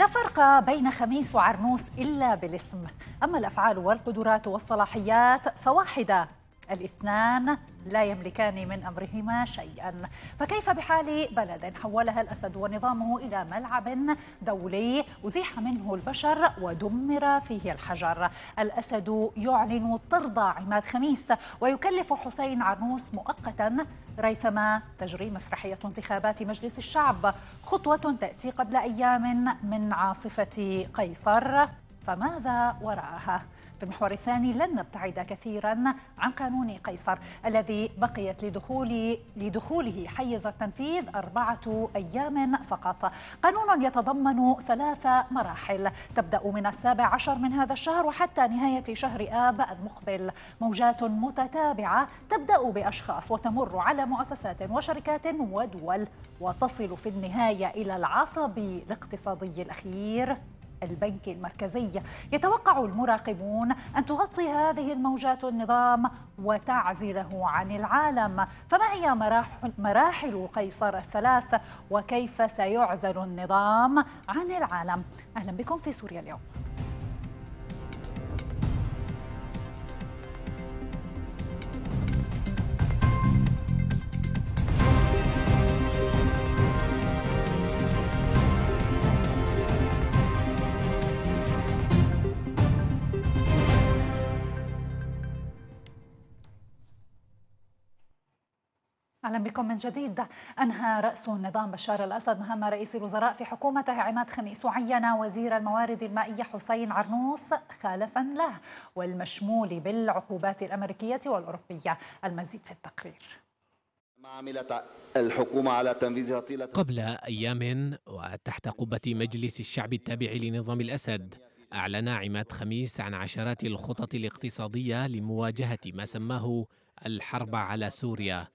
لا فرق بين خميس وعرنوس إلا بالاسم أما الأفعال والقدرات والصلاحيات فواحدة الاثنان لا يملكان من أمرهما شيئا فكيف بحال بلد حولها الأسد ونظامه إلى ملعب دولي أزيح منه البشر ودمر فيه الحجر الأسد يعلن طرد عماد خميس ويكلف حسين عرنوس مؤقتا ريثما تجري مسرحية انتخابات مجلس الشعب خطوة تأتي قبل أيام من عاصفة قيصر فماذا وراءها؟ في المحور الثاني لن نبتعد كثيرا عن قانون قيصر الذي بقيت لدخول لدخوله حيز التنفيذ أربعة أيام فقط قانون يتضمن ثلاث مراحل تبدأ من السابع عشر من هذا الشهر وحتى نهاية شهر آب المقبل موجات متتابعة تبدأ بأشخاص وتمر على مؤسسات وشركات ودول وتصل في النهاية إلى العصب الاقتصادي الأخير البنك المركزي يتوقع المراقبون أن تغطي هذه الموجات النظام وتعزله عن العالم فما هي مراحل, مراحل قيصر الثلاث وكيف سيعزل النظام عن العالم أهلا بكم في سوريا اليوم أهلا بكم من جديد أنهى رأس النظام بشار الأسد مهام رئيس الوزراء في حكومته عماد خميس وعين وزير الموارد المائية حسين عرنوس خالفا له والمشمول بالعقوبات الأمريكية والأوروبية المزيد في التقرير ما عملت الحكومة على تنفيذها طيلة قبل أيام وتحت قبة مجلس الشعب التابع لنظام الأسد أعلن عماد خميس عن عشرات الخطط الاقتصادية لمواجهة ما سماه الحرب على سوريا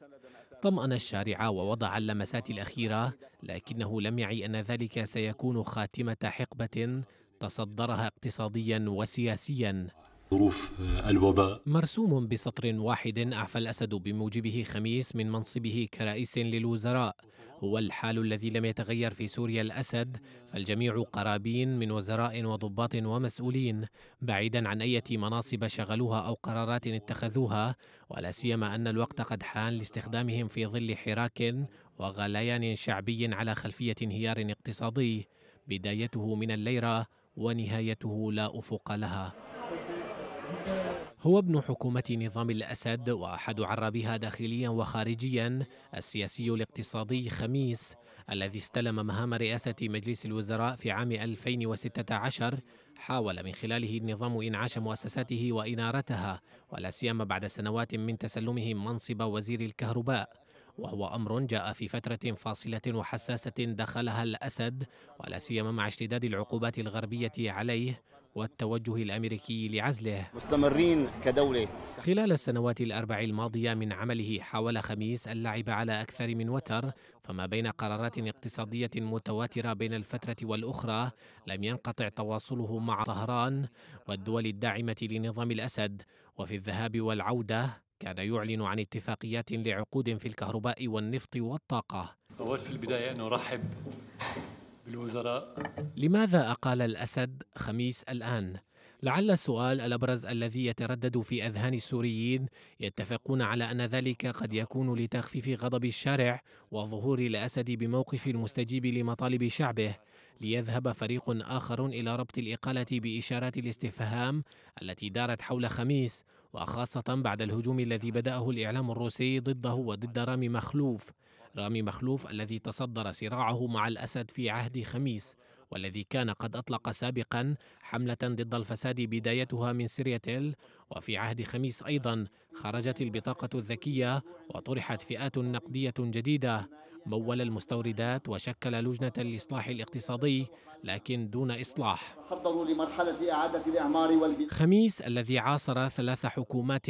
طمأن الشارع ووضع اللمسات الأخيرة لكنه لم يعي أن ذلك سيكون خاتمة حقبة تصدرها اقتصاديا وسياسيا ظروف آه، الوباء مرسوم بسطر واحد أعفى الأسد بموجبه خميس من منصبه كرئيس للوزراء هو الحال الذي لم يتغير في سوريا الأسد فالجميع قرابين من وزراء وضباط ومسؤولين بعيدا عن أي مناصب شغلوها أو قرارات اتخذوها ولا سيما أن الوقت قد حان لاستخدامهم في ظل حراك وغليان شعبي على خلفية انهيار اقتصادي بدايته من الليرة ونهايته لا أفق لها هو ابن حكومة نظام الأسد وأحد عرابها داخليا وخارجيا السياسي الاقتصادي خميس الذي استلم مهام رئاسة مجلس الوزراء في عام 2016 حاول من خلاله النظام إنعاش مؤسساته وإنارتها ولا سيما بعد سنوات من تسلمه منصب وزير الكهرباء وهو امر جاء في فتره فاصله وحساسه دخلها الاسد ولا سيما مع اشتداد العقوبات الغربيه عليه والتوجه الامريكي لعزله. مستمرين كدوله. خلال السنوات الاربع الماضيه من عمله حاول خميس اللعب على اكثر من وتر فما بين قرارات اقتصاديه متواتره بين الفتره والاخرى لم ينقطع تواصله مع طهران والدول الداعمه لنظام الاسد وفي الذهاب والعوده كان يعلن عن اتفاقيات لعقود في الكهرباء والنفط والطاقه. اول في البدايه نرحب بالوزراء لماذا أقال الأسد خميس الآن؟ لعل السؤال الأبرز الذي يتردد في أذهان السوريين يتفقون على أن ذلك قد يكون لتخفيف غضب الشارع وظهور الأسد بموقف المستجيب لمطالب شعبه ليذهب فريق آخر إلى ربط الإقالة بإشارات الاستفهام التي دارت حول خميس وخاصة بعد الهجوم الذي بدأه الإعلام الروسي ضده وضد رامي مخلوف رامي مخلوف الذي تصدر صراعه مع الأسد في عهد خميس والذي كان قد أطلق سابقا حملة ضد الفساد بدايتها من سيرياتيل وفي عهد خميس أيضا خرجت البطاقة الذكية وطرحت فئات نقدية جديدة مول المستوردات وشكل لجنة الإصلاح الاقتصادي لكن دون إصلاح لمرحلة إعادة الإعمار والبناء خميس الذي عاصر ثلاث حكومات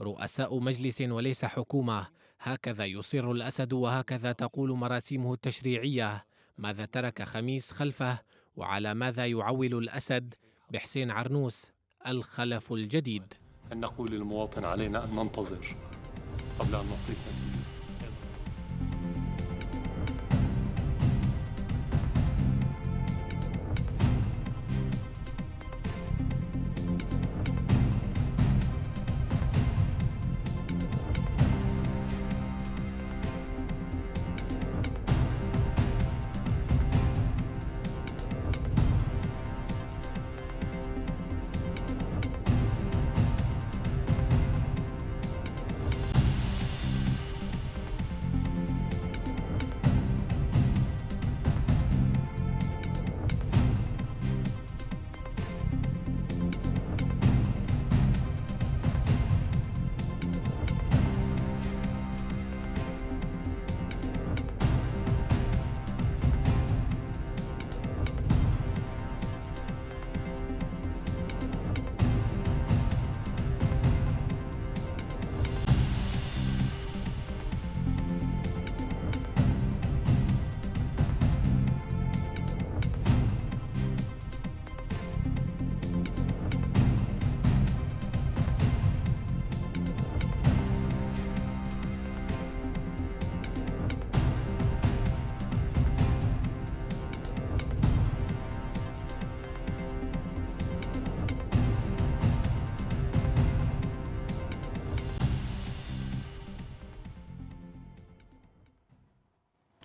رؤساء مجلس وليس حكومة هكذا يصر الأسد وهكذا تقول مراسيمه التشريعية ماذا ترك خميس خلفه وعلى ماذا يعول الأسد بحسين عرنوس الخلف الجديد أن نقول للمواطن علينا أن ننتظر قبل أن نعطيه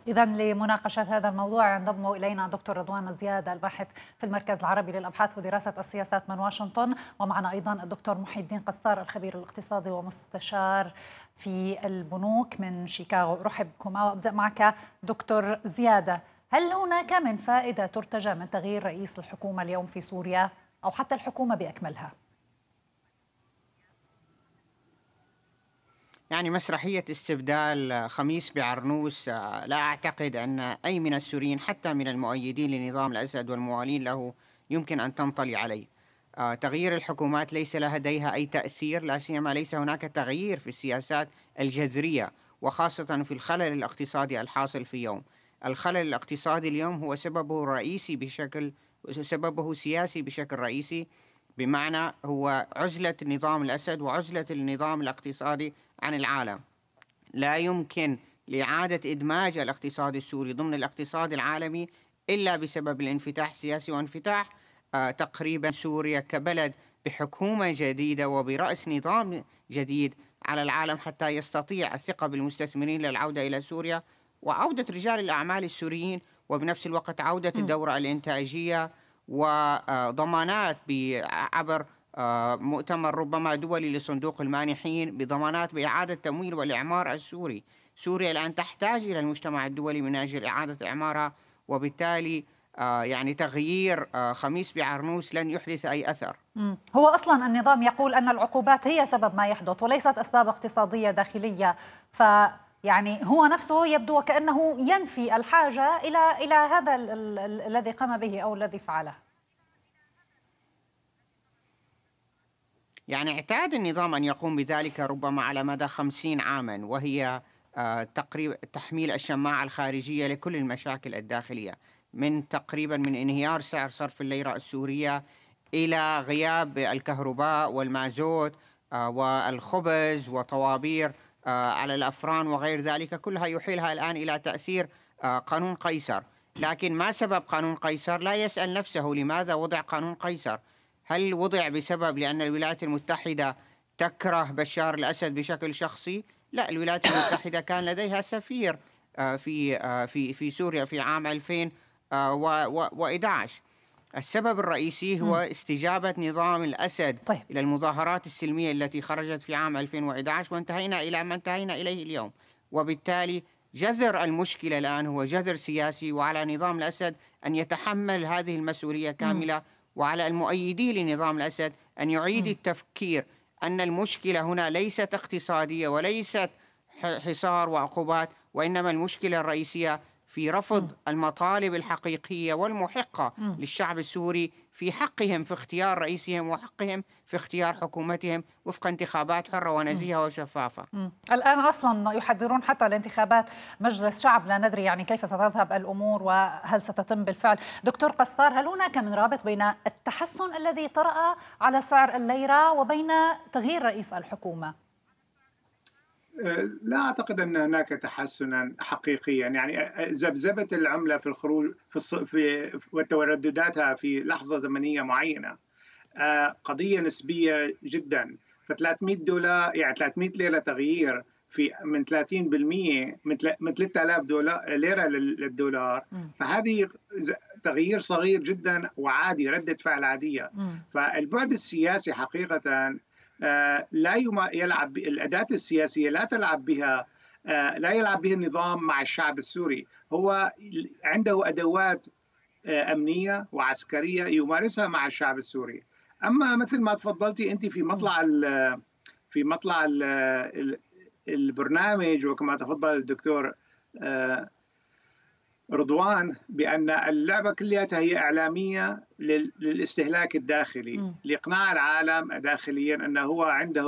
إذا لمناقشة هذا الموضوع ينضم إلينا دكتور رضوان زياد الباحث في المركز العربي للأبحاث ودراسة السياسات من واشنطن ومعنا أيضا الدكتور محي الدين قصار الخبير الاقتصادي ومستشار في البنوك من شيكاغو رحب بكما وأبدأ معك دكتور زيادة هل هناك من فائدة ترتجى من تغيير رئيس الحكومة اليوم في سوريا أو حتى الحكومة بأكملها؟ يعني مسرحية استبدال خميس بعرنوس آه، لا أعتقد أن أي من السوريين حتى من المؤيدين لنظام الأسد والموالين له يمكن أن تنطلي عليه آه، تغيير الحكومات ليس لديها أي تأثير لا سيما ليس هناك تغيير في السياسات الجذرية وخاصة في الخلل الاقتصادي الحاصل في يوم الخلل الاقتصادي اليوم هو سببه رئيسي بشكل سببه سياسي بشكل رئيسي بمعنى هو عزلة نظام الأسد وعزلة النظام الاقتصادي عن العالم لا يمكن لإعادة إدماج الاقتصاد السوري ضمن الاقتصاد العالمي إلا بسبب الانفتاح السياسي وانفتاح آه، تقريبا سوريا كبلد بحكومة جديدة وبرأس نظام جديد على العالم حتى يستطيع الثقة بالمستثمرين للعودة إلى سوريا وعودة رجال الأعمال السوريين وبنفس الوقت عودة الدورة الإنتاجية وضمانات عبر آه، مؤتمر ربما دولي لصندوق المانحين بضمانات بإعادة تمويل والإعمار السوري سوريا الآن تحتاج إلى المجتمع الدولي من أجل إعادة إعمارها وبالتالي آه، يعني تغيير آه، خميس بعرنوس لن يحدث أي أثر هو أصلا النظام يقول أن العقوبات هي سبب ما يحدث وليست أسباب اقتصادية داخلية ف يعني هو نفسه يبدو وكأنه ينفي الحاجة إلى إلى هذا الذي قام به أو الذي فعله يعني اعتاد النظام أن يقوم بذلك ربما على مدى خمسين عاما وهي آه، تقريب تحميل الشماعة الخارجية لكل المشاكل الداخلية من تقريبا من انهيار سعر صرف الليرة السورية إلى غياب الكهرباء والمازوت آه، والخبز وطوابير آه، على الأفران وغير ذلك كلها يحيلها الآن إلى تأثير قانون قيصر لكن ما سبب قانون قيصر لا يسأل نفسه لماذا وضع قانون قيصر هل وضع بسبب لأن الولايات المتحدة تكره بشار الأسد بشكل شخصي لا الولايات المتحدة كان لديها سفير آه، في آه، في في سوريا في عام 2011 آه، السبب الرئيسي هو استجابة نظام الأسد طيب. إلى المظاهرات السلمية التي خرجت في عام 2011 وانتهينا إلى ما انتهينا إليه اليوم وبالتالي جذر المشكلة الآن هو جذر سياسي وعلى نظام الأسد أن يتحمل هذه المسؤولية كاملة م. وعلى المؤيدين لنظام الأسد أن يعيد التفكير أن المشكلة هنا ليست اقتصادية وليست حصار وعقوبات وإنما المشكلة الرئيسية في رفض المطالب الحقيقية والمحقة للشعب السوري في حقهم في اختيار رئيسهم وحقهم في اختيار حكومتهم وفق انتخابات حرة ونزيهة وشفافة مم. الآن أصلا يحضرون حتى الانتخابات مجلس شعب لا ندري يعني كيف ستذهب الأمور وهل ستتم بالفعل دكتور قصار هل هناك من رابط بين التحسن الذي طرأ على سعر الليرة وبين تغيير رئيس الحكومة لا اعتقد ان هناك تحسنا حقيقيا يعني ذبذبه العمله في الخروج في, في وتردداتها في لحظه زمنيه معينه آه، قضيه نسبيه جدا ف 300 دولار يعني 300 ليره تغيير في من 30% من 3000 دولار ليره للدولار فهذه تغيير صغير جدا وعادي رده فعل عاديه فالبعد السياسي حقيقه آه، لا يلعب الاداه السياسيه لا تلعب بها آه، لا يلعب بها النظام مع الشعب السوري هو عنده ادوات آه، امنيه وعسكريه يمارسها مع الشعب السوري اما مثل ما تفضلتي انت في مطلع في مطلع البرنامج وكما تفضل الدكتور رضوان بان اللعبه كلها هي اعلاميه للاستهلاك الداخلي لاقناع العالم داخليا انه هو عنده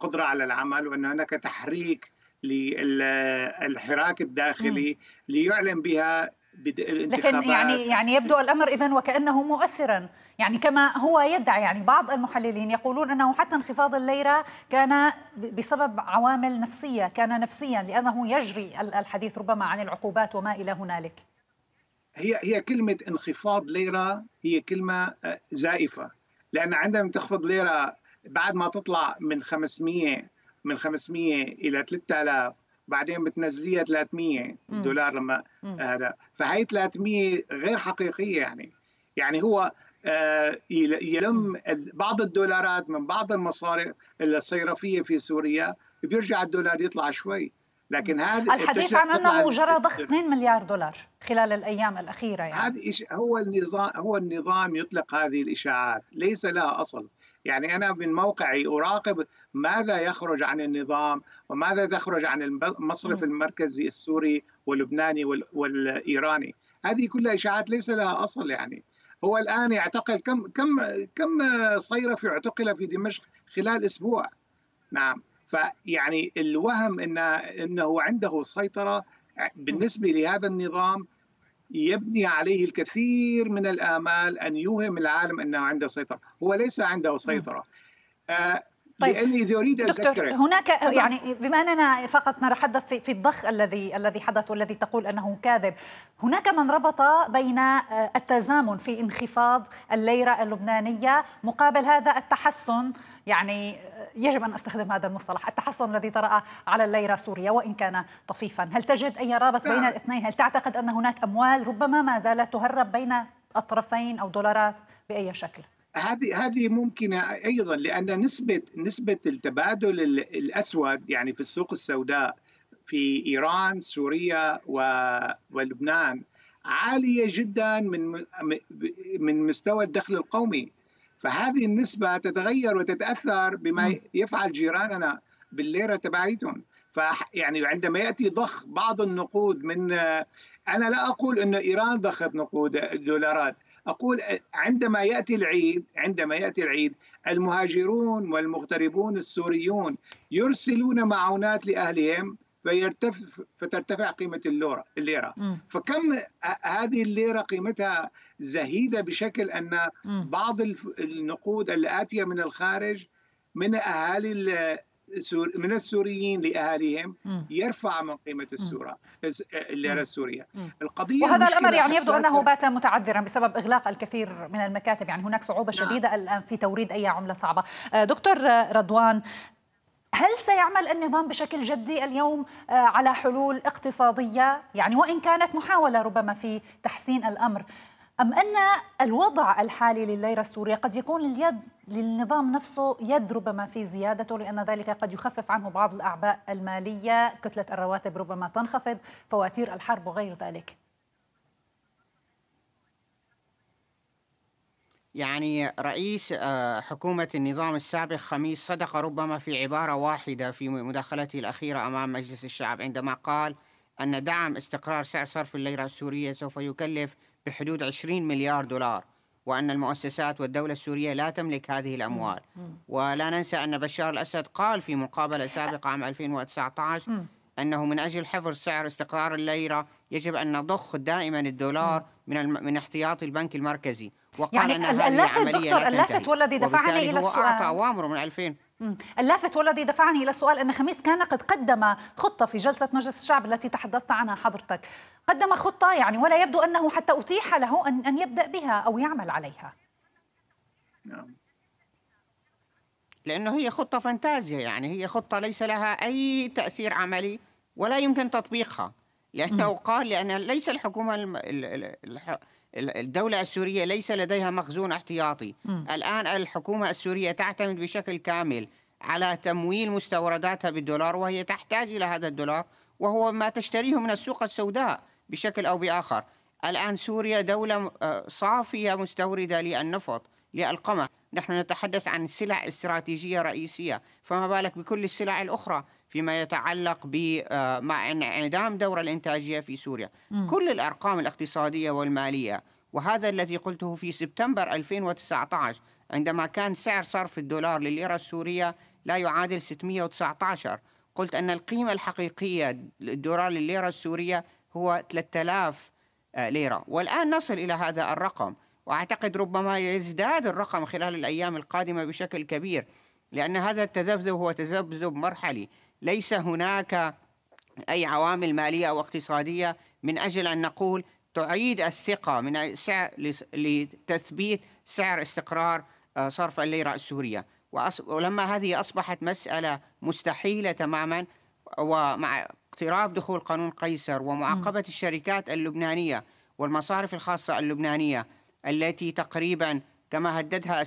قدره على العمل وان هناك تحريك للحراك الداخلي ليعلن بها لكن يعني يعني يبدو الامر اذا وكانه مؤثرا يعني كما هو يدعي يعني بعض المحللين يقولون انه حتى انخفاض الليره كان بسبب عوامل نفسيه كان نفسيا لانه يجري الحديث ربما عن العقوبات وما الى هنالك هي هي كلمه انخفاض ليره هي كلمه آه، زائفه لان عندما تخفض ليره بعد ما تطلع من 500 من 500 الى 3000 بعدين بتنزليها 300 دولار لما هذا فهي 300 غير حقيقيه يعني يعني هو آه، يلم بعض الدولارات من بعض المصارف الصيرفيه في سوريا بيرجع الدولار يطلع شوي لكن هذا الحديث عن انه جرى ضخ 2 مليار دولار خلال الايام الاخيره يعني هذا هو النظام هو النظام يطلق هذه الاشاعات ليس لها اصل يعني انا من موقعي اراقب ماذا يخرج عن النظام وماذا تخرج عن المصرف المركزي السوري واللبناني والايراني هذه كلها اشاعات ليس لها اصل يعني هو الان يعتقل كم كم كم صيرفي اعتقل في دمشق خلال اسبوع نعم فيعني الوهم ان انه عنده سيطره بالنسبه لهذا النظام يبني عليه الكثير من الامال ان يوهم العالم انه عنده سيطره، هو ليس عنده سيطره. آه طيب لاني اذا اريد دكتور هناك يعني بما اننا فقط نتحدث في, في الضخ الذي الذي حدث والذي تقول انه كاذب، هناك من ربط بين آه، التزامن في انخفاض الليره اللبنانيه مقابل هذا التحسن يعني آه، يجب ان استخدم هذا المصطلح، التحسن الذي طرا على الليره السورية وان كان طفيفا، هل تجد اي رابط بين الاثنين؟ هل تعتقد ان هناك اموال ربما ما زالت تهرب بين الطرفين او دولارات باي شكل؟ هذه هذه ممكنه ايضا لان نسبه نسبه التبادل الاسود يعني في السوق السوداء في ايران سوريا ولبنان عاليه جدا من من مستوى الدخل القومي فهذه النسبه تتغير وتتاثر بما يفعل جيراننا بالليره تبعيتهم فيعني عندما ياتي ضخ بعض النقود من انا لا اقول انه ايران ضخت نقود دولارات اقول عندما ياتي العيد عندما ياتي العيد المهاجرون والمغتربون السوريون يرسلون معونات لاهلهم فيرتفع فترتفع قيمه الليره الليره فكم هذه الليره قيمتها زهيده بشكل ان بعض النقود الاتيه من الخارج من اهالي من السوريين لاهاليهم يرفع من قيمه السوره الليره السوريه القضيه وهذا الامر يعني يبدو انه بات متعذرا بسبب اغلاق الكثير من المكاتب يعني هناك صعوبه نعم. شديده الان في توريد اي عمله صعبه آه، دكتور رضوان هل سيعمل النظام بشكل جدي اليوم آه، على حلول اقتصاديه يعني وان كانت محاوله ربما في تحسين الامر أم أن الوضع الحالي لليرة السورية قد يكون اليد للنظام نفسه يد ربما في زيادته لأن ذلك قد يخفف عنه بعض الأعباء المالية كتلة الرواتب ربما تنخفض فواتير الحرب وغير ذلك يعني رئيس آه، حكومة النظام السابق خميس صدق ربما في عبارة واحدة في مداخلته الأخيرة أمام مجلس الشعب عندما قال أن دعم استقرار سعر صرف الليرة السورية سوف يكلف بحدود 20 مليار دولار وأن المؤسسات والدولة السورية لا تملك هذه الأموال ولا ننسى أن بشار الأسد قال في مقابلة سابقة عام 2019 أنه من أجل حفظ سعر استقرار الليرة يجب أن نضخ دائما الدولار من من احتياط البنك المركزي وقال يعني أن اللافت دكتور اللافت والذي دفعني إلى السؤال أعطى أوامره من 2000 اللافت والذي دفعني إلى السؤال أن خميس كان قد قدم خطة في جلسة مجلس الشعب التي تحدثت عنها حضرتك قدم خطة يعني ولا يبدو أنه حتى أتيح له أن, أن يبدأ بها أو يعمل عليها نعم لأنه هي خطة فانتازيا يعني هي خطة ليس لها أي تأثير عملي ولا يمكن تطبيقها لأنه م. قال لأن ليس الحكومة الدولة السورية ليس لديها مخزون احتياطي م. الآن الحكومة السورية تعتمد بشكل كامل على تمويل مستورداتها بالدولار وهي تحتاج إلى هذا الدولار وهو ما تشتريه من السوق السوداء بشكل أو بآخر الآن سوريا دولة آه، صافية مستوردة للنفط للقمح نحن نتحدث عن سلع استراتيجية رئيسية فما بالك بكل السلع الأخرى فيما يتعلق آه، مع انعدام دور الإنتاجية في سوريا م. كل الأرقام الاقتصادية والمالية وهذا الذي قلته في سبتمبر 2019 عندما كان سعر صرف الدولار لليرة السورية لا يعادل 619 قلت أن القيمة الحقيقية للدولار لليرة السورية هو 3000 آه، ليرة والآن نصل إلى هذا الرقم وأعتقد ربما يزداد الرقم خلال الأيام القادمة بشكل كبير لأن هذا التذبذب هو تذبذب مرحلي ليس هناك أي عوامل مالية أو اقتصادية من أجل أن نقول تعيد الثقة من سعر لتثبيت سعر استقرار آه، صرف الليرة السورية ولما هذه أصبحت مسألة مستحيلة تماما ومع اقتراب دخول قانون قيصر ومعاقبة الشركات اللبنانية والمصارف الخاصة اللبنانية التي تقريبا كما هددها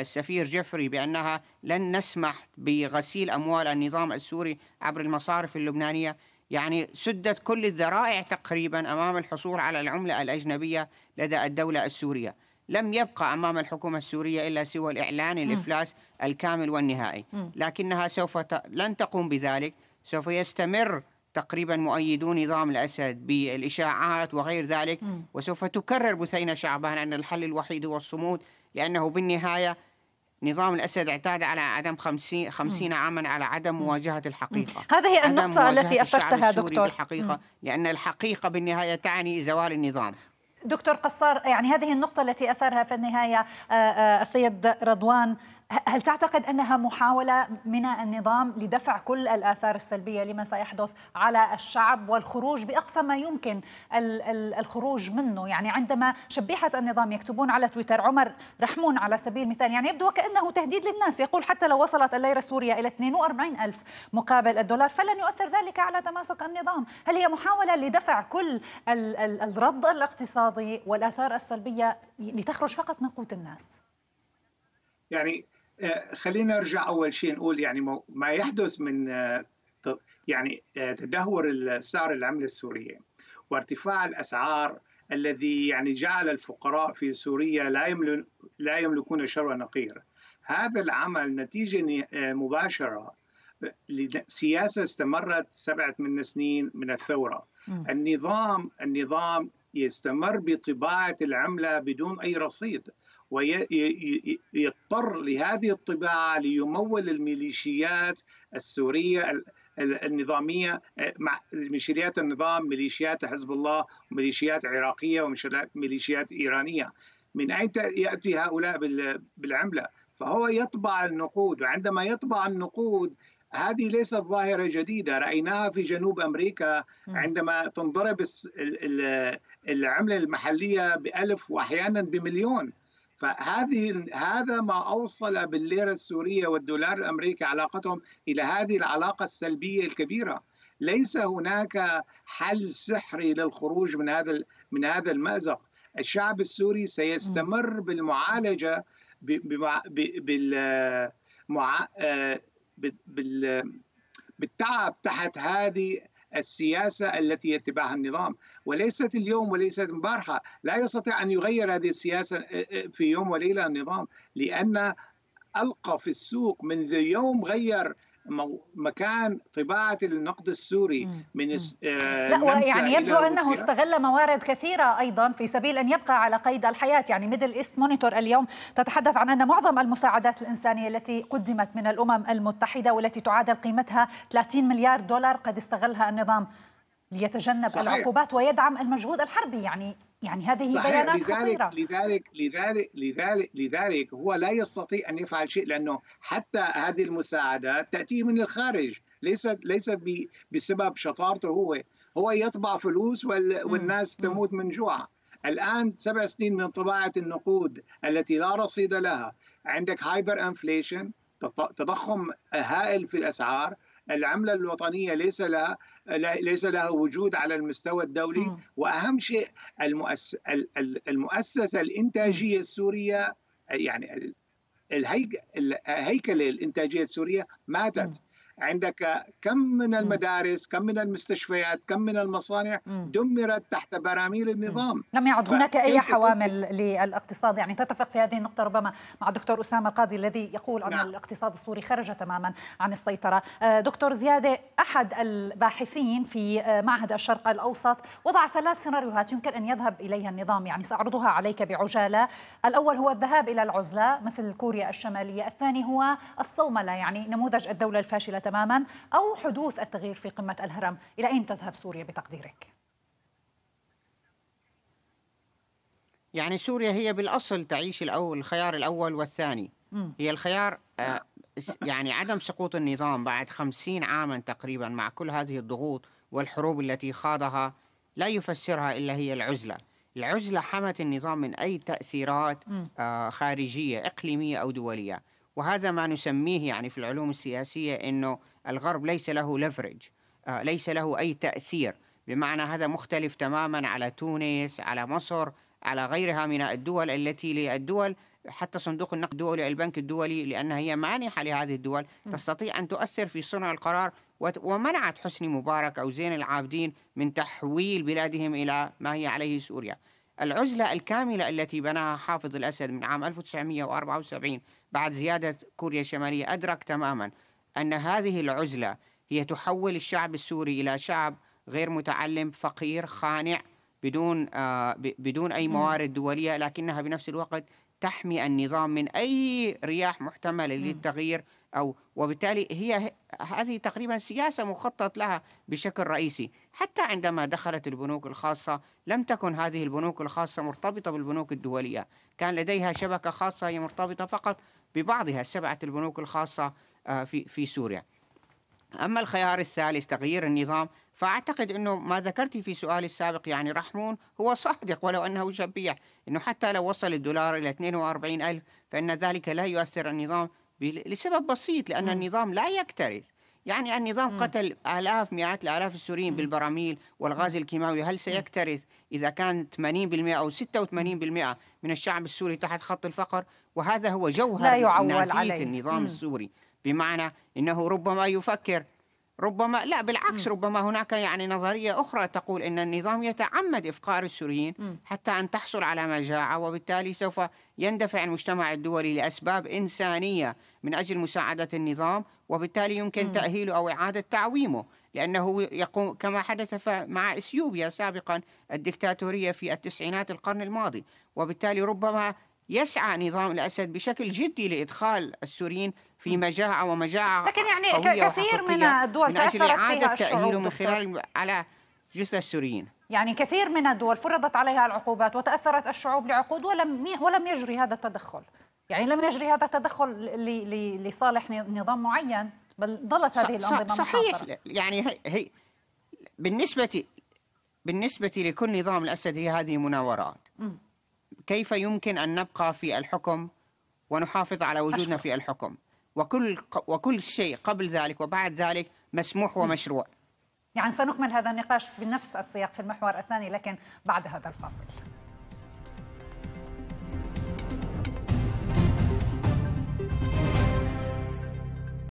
السفير جيفري بأنها لن نسمح بغسيل أموال النظام السوري عبر المصارف اللبنانية يعني سدت كل الذرائع تقريبا أمام الحصول على العملة الأجنبية لدى الدولة السورية لم يبقى أمام الحكومة السورية إلا سوى الإعلان الإفلاس الكامل والنهائي لكنها سوف ت... لن تقوم بذلك سوف يستمر تقريبا مؤيدون نظام الأسد بالإشاعات وغير ذلك وسوف تكرر بثينة شعبان أن الحل الوحيد هو الصمود لأنه بالنهاية نظام الأسد اعتاد على عدم خمسين, خمسين عاما على عدم مواجهة الحقيقة م. هذه هي النقطة التي أثرتها دكتور الحقيقة م. لأن الحقيقة بالنهاية تعني زوال النظام دكتور قصار يعني هذه النقطة التي أثرها في النهاية آه، آه، السيد رضوان هل تعتقد انها محاوله من النظام لدفع كل الاثار السلبيه لما سيحدث على الشعب والخروج باقصى ما يمكن الخروج منه يعني عندما شبيحه النظام يكتبون على تويتر عمر رحمون على سبيل المثال يعني يبدو وكانه تهديد للناس يقول حتى لو وصلت الليره السوريه الى 42 ألف مقابل الدولار فلن يؤثر ذلك على تماسك النظام هل هي محاوله لدفع كل الرد الاقتصادي والاثار السلبيه لتخرج فقط من قوت الناس يعني آه، خلينا نرجع اول شيء نقول يعني ما يحدث من آه، يعني آه، تدهور سعر العمله السوريه وارتفاع الاسعار الذي يعني جعل الفقراء في سوريا لا لا يملكون شر نقير هذا العمل نتيجه مباشره لسياسه استمرت سبعه من سنين من الثوره النظام النظام يستمر بطباعه العمله بدون اي رصيد ويضطر لهذه الطباعة ليمول الميليشيات السورية النظامية آه، مع ميليشيات النظام ميليشيات حزب الله وميليشيات عراقية وميليشيات إيرانية من أين يأتي هؤلاء بالعملة؟ فهو يطبع النقود وعندما يطبع النقود هذه ليست ظاهرة جديدة رأيناها في جنوب أمريكا عندما تنضرب العملة المحلية بألف وأحيانا بمليون فهذه هذا ما اوصل بالليره السوريه والدولار الامريكي علاقتهم الى هذه العلاقه السلبيه الكبيره ليس هناك حل سحري للخروج من هذا من هذا المازق الشعب السوري سيستمر بالمعالجه آه، بال بالتعب تحت هذه السياسه التي يتبعها النظام وليست اليوم وليست البارحة لا يستطيع أن يغير هذه السياسة آه، آه، في يوم وليلة النظام لأن ألقى في السوق منذ يوم غير مكان طباعة النقد السوري من آه، لا يعني يبدو أنه روسيا. استغل موارد كثيرة أيضا في سبيل أن يبقى على قيد الحياة يعني ميدل إيست مونيتور اليوم تتحدث عن أن معظم المساعدات الإنسانية التي قدمت من الأمم المتحدة والتي تعادل قيمتها 30 مليار دولار قد استغلها النظام ليتجنب صحيح. العقوبات ويدعم المجهود الحربي يعني يعني هذه صحيح. بيانات لذلك خطيرة لذلك لذلك لذلك لذلك هو لا يستطيع أن يفعل شيء لأنه حتى هذه المساعدات تأتيه من الخارج ليست ليست بسبب شطارته هو هو يطبع فلوس والناس مم. تموت من جوع الآن سبع سنين من طباعة النقود التي لا رصيد لها عندك هايبر انفليشن تضخم هائل في الأسعار العملة الوطنية ليس لها ليس لها وجود على المستوى الدولي وأهم شيء المؤس المؤسسة الإنتاجية السورية يعني الهيكل الإنتاجية السورية ماتت عندك كم من المدارس كم من المستشفيات كم من المصانع دمرت تحت براميل النظام لم يعد هناك أي حوامل للاقتصاد يعني تتفق في هذه النقطة ربما مع الدكتور أسامة القاضي الذي يقول أن نعم. الاقتصاد السوري خرج تماما عن السيطرة آه، دكتور زيادة أحد الباحثين في آه، معهد الشرق الأوسط وضع ثلاث سيناريوهات يمكن أن يذهب إليها النظام يعني سأعرضها عليك بعجالة الأول هو الذهاب إلى العزلة مثل كوريا الشمالية الثاني هو الصوملة يعني نموذج الدولة الفاشلة تماما أو حدوث التغيير في قمة الهرم إلى أين تذهب سوريا بتقديرك؟ يعني سوريا هي بالأصل تعيش الأول الخيار الأول والثاني م. هي الخيار آه، يعني عدم سقوط النظام بعد خمسين عاما تقريبا مع كل هذه الضغوط والحروب التي خاضها لا يفسرها إلا هي العزلة العزلة حمت النظام من أي تأثيرات آه، خارجية إقليمية أو دولية وهذا ما نسميه يعني في العلوم السياسية أنه الغرب ليس له لفرج آه، ليس له أي تأثير بمعنى هذا مختلف تماما على تونس على مصر على غيرها من الدول التي للدول حتى صندوق النقد الدولي البنك الدولي لأنها هي مانحة لهذه الدول تستطيع أن تؤثر في صنع القرار ومنعت حسني مبارك أو زين العابدين من تحويل بلادهم إلى ما هي عليه سوريا العزلة الكاملة التي بناها حافظ الأسد من عام 1974 بعد زيادة كوريا الشمالية أدرك تماما أن هذه العزلة هي تحول الشعب السوري إلى شعب غير متعلم فقير خانع بدون آه بدون أي موارد دولية لكنها بنفس الوقت تحمي النظام من أي رياح محتملة للتغيير أو وبالتالي هي هذه تقريبا سياسة مخطط لها بشكل رئيسي حتى عندما دخلت البنوك الخاصة لم تكن هذه البنوك الخاصة مرتبطة بالبنوك الدولية كان لديها شبكة خاصة هي مرتبطة فقط ببعضها سبعة البنوك الخاصة آه، في في سوريا أما الخيار الثالث تغيير النظام فأعتقد أنه ما ذكرتي في سؤالي السابق يعني رحمون هو صادق ولو أنه شبيح أنه حتى لو وصل الدولار إلى 42 ألف فإن ذلك لا يؤثر النظام لسبب بسيط لأن النظام لا يكترث يعني النظام قتل آلاف مئات الآلاف السوريين بالبراميل والغاز الكيماوي هل سيكترث إذا كان 80% أو 86% من الشعب السوري تحت خط الفقر وهذا هو جوهر نازية النظام السوري بمعنى أنه ربما يفكر ربما لا بالعكس م. ربما هناك يعني نظرية أخرى تقول أن النظام يتعمد إفقار السوريين م. حتى أن تحصل على مجاعة وبالتالي سوف يندفع المجتمع الدولي لأسباب إنسانية من أجل مساعدة النظام وبالتالي يمكن م. تأهيله أو إعادة تعويمه لأنه يقوم كما حدث مع إثيوبيا سابقا الدكتاتورية في التسعينات القرن الماضي وبالتالي ربما يسعى نظام الأسد بشكل جدي لإدخال السوريين في مجاعة ومجاعة لكن يعني كثير من الدول من أجل إعادة تأهيلهم من خلال على جثث السوريين يعني كثير من الدول فرضت عليها العقوبات وتأثرت الشعوب لعقود ولم ولم يجري هذا التدخل يعني لم يجري هذا التدخل لصالح نظام معين بل ظلت هذه الأنظمة صحيح محاصرة. يعني هي, هي بالنسبة بالنسبة لكل نظام الأسد هي هذه مناورات م. كيف يمكن أن نبقى في الحكم ونحافظ على وجودنا أشكر. في الحكم وكل وكل شيء قبل ذلك وبعد ذلك مسموح ومشروع يعني سنكمل هذا النقاش في نفس السياق في المحور الثاني لكن بعد هذا الفاصل